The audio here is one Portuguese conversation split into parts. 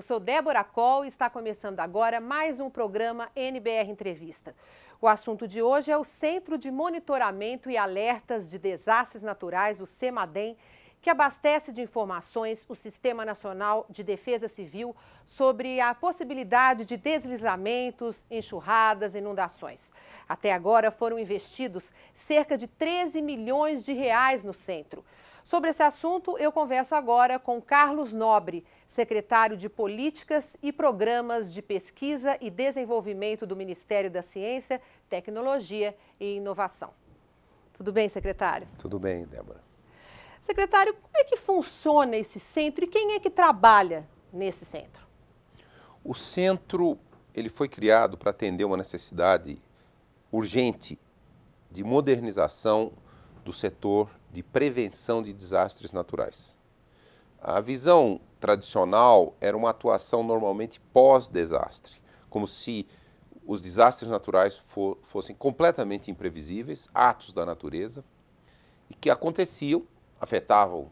Eu sou Débora Col e está começando agora mais um programa NBR Entrevista. O assunto de hoje é o Centro de Monitoramento e Alertas de Desastres Naturais, o CEMADEM, que abastece de informações o Sistema Nacional de Defesa Civil sobre a possibilidade de deslizamentos, enxurradas, inundações. Até agora foram investidos cerca de 13 milhões de reais no centro. Sobre esse assunto, eu converso agora com Carlos Nobre, secretário de Políticas e Programas de Pesquisa e Desenvolvimento do Ministério da Ciência, Tecnologia e Inovação. Tudo bem, secretário? Tudo bem, Débora. Secretário, como é que funciona esse centro e quem é que trabalha nesse centro? O centro ele foi criado para atender uma necessidade urgente de modernização do setor de prevenção de desastres naturais. A visão tradicional era uma atuação normalmente pós-desastre, como se os desastres naturais fossem completamente imprevisíveis, atos da natureza, e que aconteciam, afetavam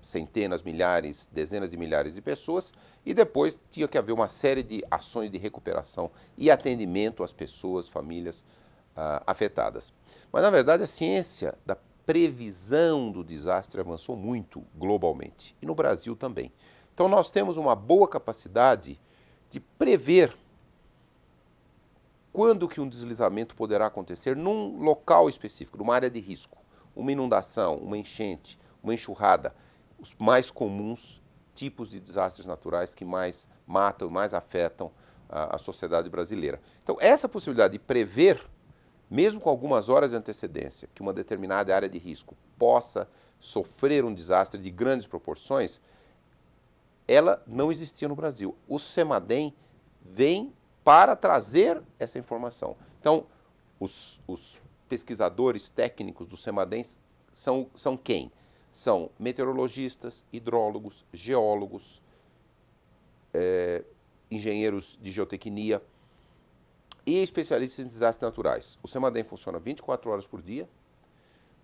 centenas, milhares, dezenas de milhares de pessoas, e depois tinha que haver uma série de ações de recuperação e atendimento às pessoas, famílias ah, afetadas. Mas, na verdade, a ciência da previsão do desastre avançou muito globalmente e no Brasil também. Então, nós temos uma boa capacidade de prever quando que um deslizamento poderá acontecer num local específico, numa área de risco. Uma inundação, uma enchente, uma enxurrada, os mais comuns tipos de desastres naturais que mais matam e mais afetam a, a sociedade brasileira. Então, essa possibilidade de prever mesmo com algumas horas de antecedência, que uma determinada área de risco possa sofrer um desastre de grandes proporções, ela não existia no Brasil. O SEMADEM vem para trazer essa informação. Então, os, os pesquisadores técnicos do SEMADEM são, são quem? São meteorologistas, hidrólogos, geólogos, é, engenheiros de geotecnia, e especialistas em desastres naturais. O SEMADEM funciona 24 horas por dia.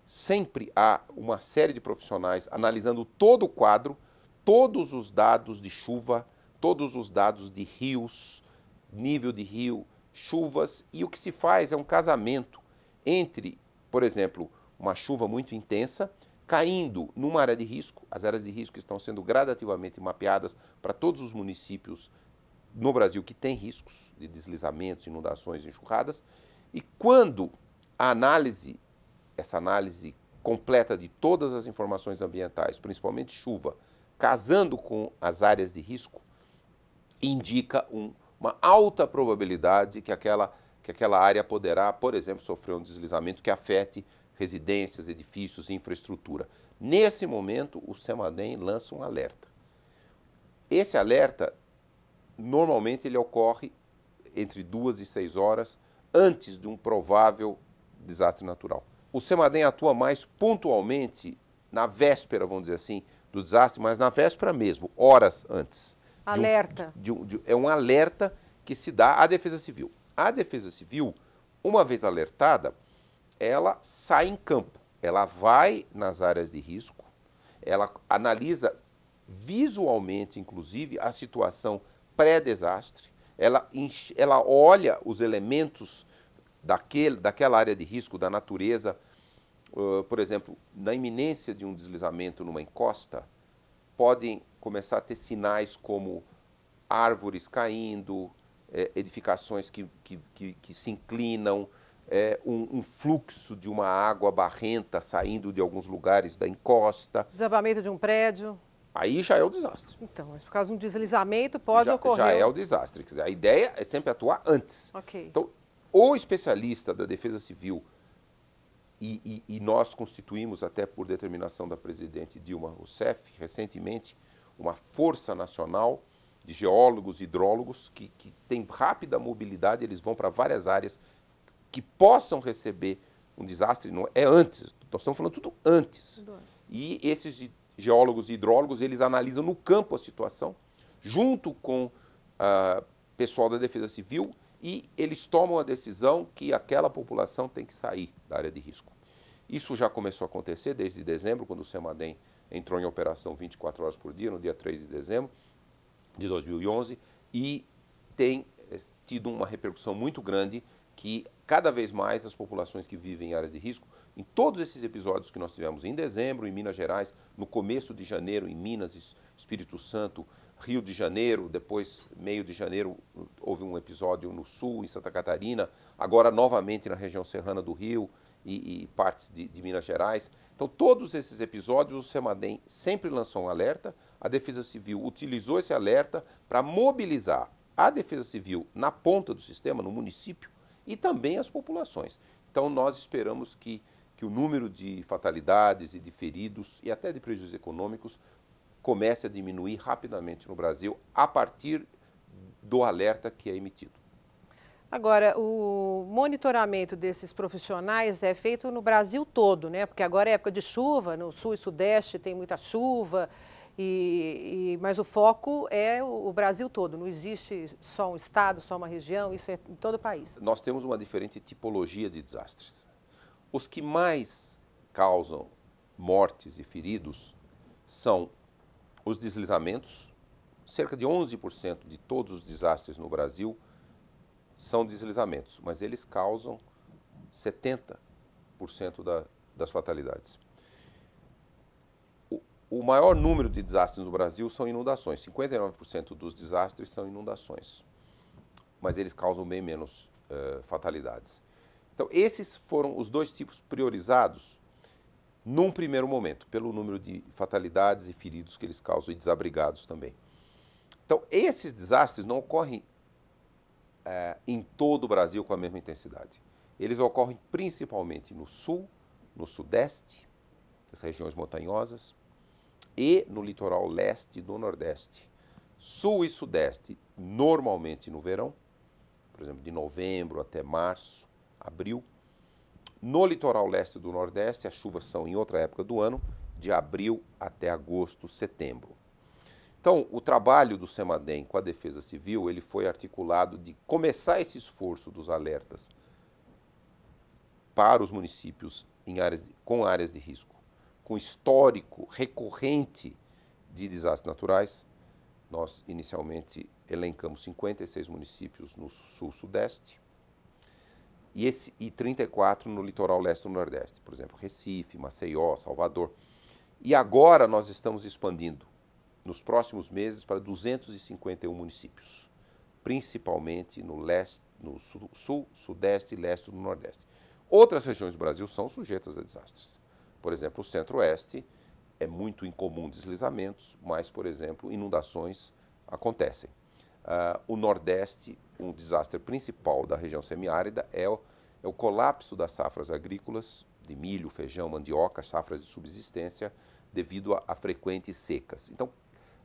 Sempre há uma série de profissionais analisando todo o quadro, todos os dados de chuva, todos os dados de rios, nível de rio, chuvas, e o que se faz é um casamento entre, por exemplo, uma chuva muito intensa, caindo numa área de risco, as áreas de risco estão sendo gradativamente mapeadas para todos os municípios no Brasil que tem riscos de deslizamentos, inundações, enxurradas, e quando a análise, essa análise completa de todas as informações ambientais, principalmente chuva, casando com as áreas de risco, indica um, uma alta probabilidade que aquela, que aquela área poderá, por exemplo, sofrer um deslizamento que afete residências, edifícios, infraestrutura. Nesse momento, o SEMADEM lança um alerta. Esse alerta normalmente ele ocorre entre duas e seis horas antes de um provável desastre natural. O SEMADEM atua mais pontualmente na véspera, vamos dizer assim, do desastre, mas na véspera mesmo, horas antes. Alerta. De um, de, de, é um alerta que se dá à Defesa Civil. A Defesa Civil, uma vez alertada, ela sai em campo, ela vai nas áreas de risco, ela analisa visualmente, inclusive, a situação pré-desastre. Ela, ela olha os elementos daquele, daquela área de risco da natureza, uh, por exemplo, na iminência de um deslizamento numa encosta, podem começar a ter sinais como árvores caindo, eh, edificações que, que, que, que, se inclinam, eh, um, um, fluxo de uma água barrenta saindo de alguns lugares da encosta. Desabamento de um prédio. Aí já é o desastre. Então, mas por causa de um deslizamento pode já, ocorrer. Já é o desastre. Quer dizer, A ideia é sempre atuar antes. Ok. Então, o especialista da Defesa Civil, e, e, e nós constituímos até por determinação da presidente Dilma Rousseff, recentemente, uma força nacional de geólogos, hidrólogos, que, que tem rápida mobilidade, eles vão para várias áreas que possam receber um desastre. Não, é antes, nós estamos falando tudo antes. antes. E esses geólogos e hidrólogos, eles analisam no campo a situação, junto com ah, pessoal da Defesa Civil, e eles tomam a decisão que aquela população tem que sair da área de risco. Isso já começou a acontecer desde dezembro, quando o SEMADEM entrou em operação 24 horas por dia, no dia 3 de dezembro de 2011, e tem eh, tido uma repercussão muito grande que cada vez mais as populações que vivem em áreas de risco, em todos esses episódios que nós tivemos em dezembro, em Minas Gerais, no começo de janeiro, em Minas, Espírito Santo, Rio de Janeiro, depois, meio de janeiro, houve um episódio no sul, em Santa Catarina, agora novamente na região serrana do Rio e, e partes de, de, Minas Gerais. Então, todos esses episódios, o SEMADEM sempre lançou um alerta, a Defesa Civil utilizou esse alerta para mobilizar a Defesa Civil na ponta do sistema, no município, e também as populações. Então, nós esperamos que, que o número de fatalidades e de feridos e até de prejuízos econômicos comece a diminuir rapidamente no Brasil a partir do alerta que é emitido. Agora, o monitoramento desses profissionais é feito no Brasil todo, né? Porque agora é época de chuva, no sul e sudeste tem muita chuva, e, e, mas o foco é o, o, Brasil todo, não existe só um estado, só uma região, isso é em todo o país. Nós temos uma diferente tipologia de desastres. Os que mais causam mortes e feridos são os deslizamentos. Cerca de 11% de todos os desastres no Brasil são deslizamentos, mas eles causam 70% da, das fatalidades o maior número de desastres no Brasil são inundações. 59% dos desastres são inundações. Mas eles causam bem menos uh, fatalidades. Então, esses foram os dois tipos priorizados num primeiro momento, pelo número de fatalidades e feridos que eles causam e desabrigados também. Então, esses desastres não ocorrem uh, em todo o Brasil com a mesma intensidade. Eles ocorrem principalmente no sul, no sudeste, as regiões montanhosas, e no litoral leste do Nordeste. Sul e Sudeste, normalmente no verão, por exemplo, de novembro até março, abril. No litoral leste do Nordeste, as chuvas são em outra época do ano, de abril até agosto, setembro. Então, o trabalho do SEMADEM com a Defesa Civil, ele foi articulado de começar esse esforço dos alertas para os municípios em áreas de, com áreas de risco com histórico recorrente de desastres naturais, nós inicialmente elencamos 56 municípios no sul-sudeste e, e 34 no litoral leste e nordeste, por exemplo, Recife, Maceió, Salvador. E agora nós estamos expandindo nos próximos meses para 251 municípios, principalmente no leste, no sul, sul sudeste e leste do nordeste. Outras regiões do Brasil são sujeitas a desastres. Por exemplo, o centro-oeste é muito incomum deslizamentos, mas, por exemplo, inundações acontecem. Uh, o Nordeste, um desastre principal da região semiárida, é o, é o colapso das safras agrícolas de milho, feijão, mandioca, safras de subsistência, devido a, a frequentes secas. Então,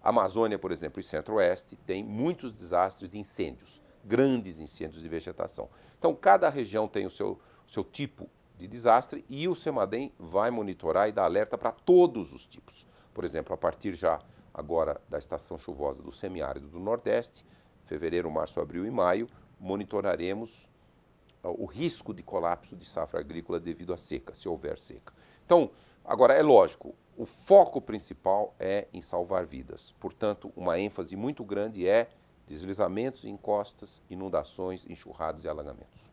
a Amazônia, por exemplo, e Centro-Oeste tem muitos desastres de incêndios, grandes incêndios de vegetação. Então, cada região tem o seu, seu tipo de desastre e o SEMADEM vai monitorar e dar alerta para todos os tipos. Por exemplo, a partir já agora da estação chuvosa do semiárido do Nordeste, fevereiro, março, abril e maio, monitoraremos ah, o risco de colapso de safra agrícola devido à seca, se houver seca. Então, agora é lógico, o foco principal é em salvar vidas. Portanto, uma ênfase muito grande é deslizamentos, encostas, inundações, enxurrados e alagamentos.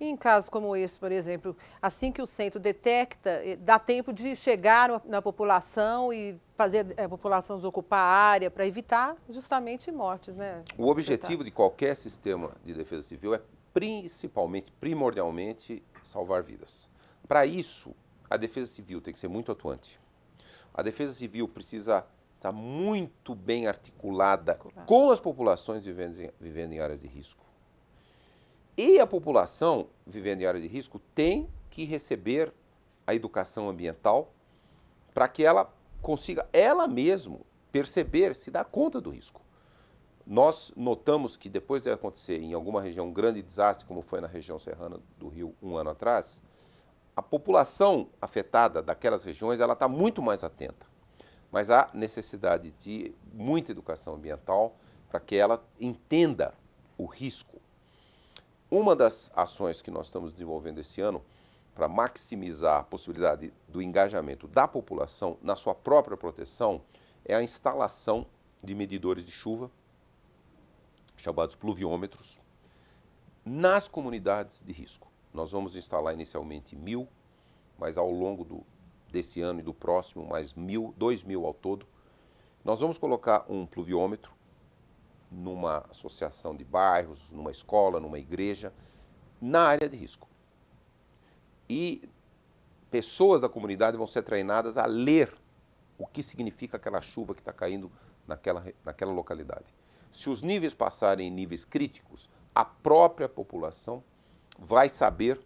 E em casos como esse, por exemplo, assim que o centro detecta, eh, dá tempo de chegar na população e fazer eh, a população desocupar a área para evitar justamente mortes, né? O objetivo de qualquer sistema de defesa civil é principalmente, primordialmente, salvar vidas. Para isso, a defesa civil tem que ser muito atuante. A defesa civil precisa estar tá muito bem articulada, articulada. com as populações vivendo em, vivendo em áreas de risco. E a população vivendo em área de risco tem que receber a educação ambiental para que ela consiga ela mesma perceber, se dar conta do risco. Nós notamos que depois de acontecer em alguma região um grande desastre, como foi na região serrana do Rio um ano atrás, a população afetada daquelas regiões ela está muito mais atenta. Mas há necessidade de muita educação ambiental para que ela entenda o risco uma das ações que nós estamos desenvolvendo esse ano para maximizar a possibilidade do engajamento da população na sua própria proteção é a instalação de medidores de chuva, chamados pluviômetros, nas comunidades de risco. Nós vamos instalar inicialmente mil, mas ao longo do, desse ano e do próximo, mais mil, dois mil ao todo. Nós vamos colocar um pluviômetro numa associação de bairros, numa escola, numa igreja, na área de risco. E pessoas da comunidade vão ser treinadas a ler o que significa aquela chuva que está caindo naquela, naquela localidade. Se os níveis passarem em níveis críticos, a própria população vai saber,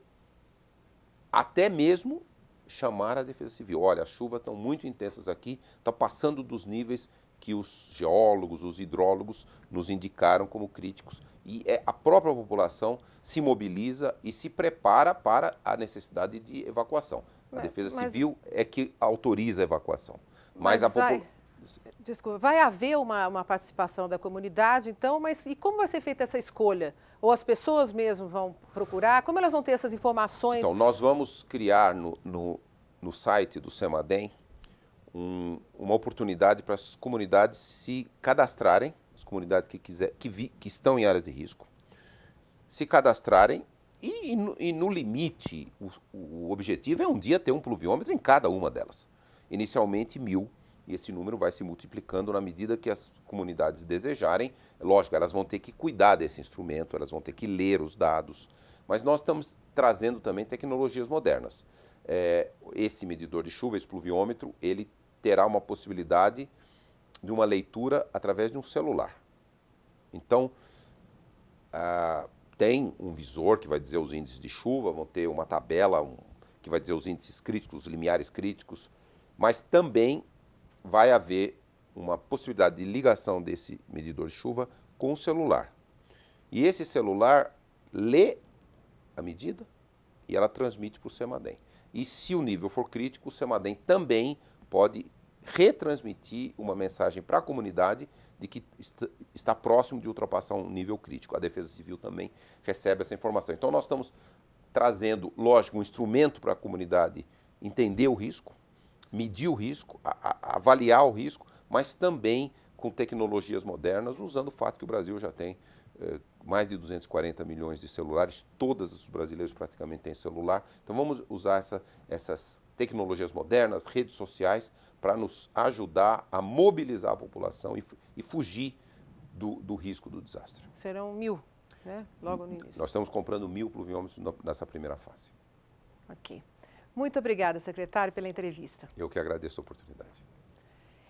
até mesmo chamar a Defesa Civil. Olha, as chuvas estão muito intensas aqui, está passando dos níveis que os geólogos, os hidrólogos nos indicaram como críticos e é, a própria população se mobiliza e se prepara para a necessidade de evacuação. A mas, Defesa Civil é que autoriza a evacuação. Mas, mas a população. Desculpa, vai haver uma, uma, participação da comunidade, então, mas e como vai ser feita essa escolha? Ou as pessoas mesmo vão procurar? Como elas vão ter essas informações? Então, nós vamos criar no, no, no site do SEMADEM um, uma oportunidade para as comunidades se cadastrarem, as comunidades que, quiser, que, vi, que estão em áreas de risco, se cadastrarem e, e, no, e no, limite, o, o, objetivo é um dia ter um pluviômetro em cada uma delas. Inicialmente mil, e esse número vai se multiplicando na medida que as comunidades desejarem. É lógico, elas vão ter que cuidar desse instrumento, elas vão ter que ler os dados, mas nós estamos trazendo também tecnologias modernas. É, esse medidor de chuva, esse pluviômetro, ele terá uma possibilidade de uma leitura através de um celular. Então, ah, tem um visor que vai dizer os índices de chuva, vão ter uma tabela um, que vai dizer os índices críticos, os limiares críticos, mas também vai haver uma possibilidade de ligação desse medidor de chuva com o celular. E esse celular lê a medida e ela transmite para o SEMADEM. E se o nível for crítico, o SEMADEM também pode retransmitir uma mensagem para a comunidade de que está próximo de ultrapassar um nível crítico. A Defesa Civil também recebe essa informação. Então, nós estamos trazendo, lógico, um instrumento para a comunidade entender o risco, medir o risco, a, a, avaliar o risco, mas também com tecnologias modernas, usando o fato que o Brasil já tem eh, mais de 240 milhões de celulares, todos os brasileiros praticamente têm celular. Então, vamos usar essa, essas tecnologias modernas, redes sociais, para nos ajudar a mobilizar a população e, e fugir do, do, risco do desastre. Serão mil, né? Logo no início. Nós estamos comprando mil pluviômetros nessa primeira fase. Ok. Muito obrigada, secretário, pela entrevista. Eu que agradeço a oportunidade.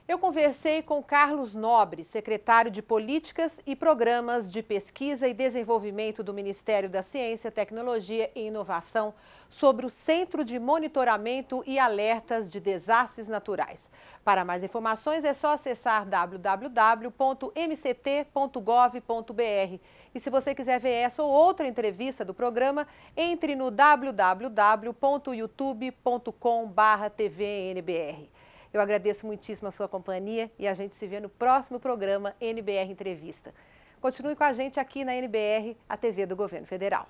Eu conversei com Carlos Nobre, secretário de Políticas e Programas de Pesquisa e Desenvolvimento do Ministério da Ciência, Tecnologia e Inovação, sobre o Centro de Monitoramento e Alertas de Desastres Naturais. Para mais informações é só acessar www.mct.gov.br. E se você quiser ver essa ou outra entrevista do programa, entre no www.youtube.com/tvnbr. Eu agradeço muitíssimo a sua companhia e a gente se vê no próximo programa NBR Entrevista. Continue com a gente aqui na NBR, a TV do Governo Federal.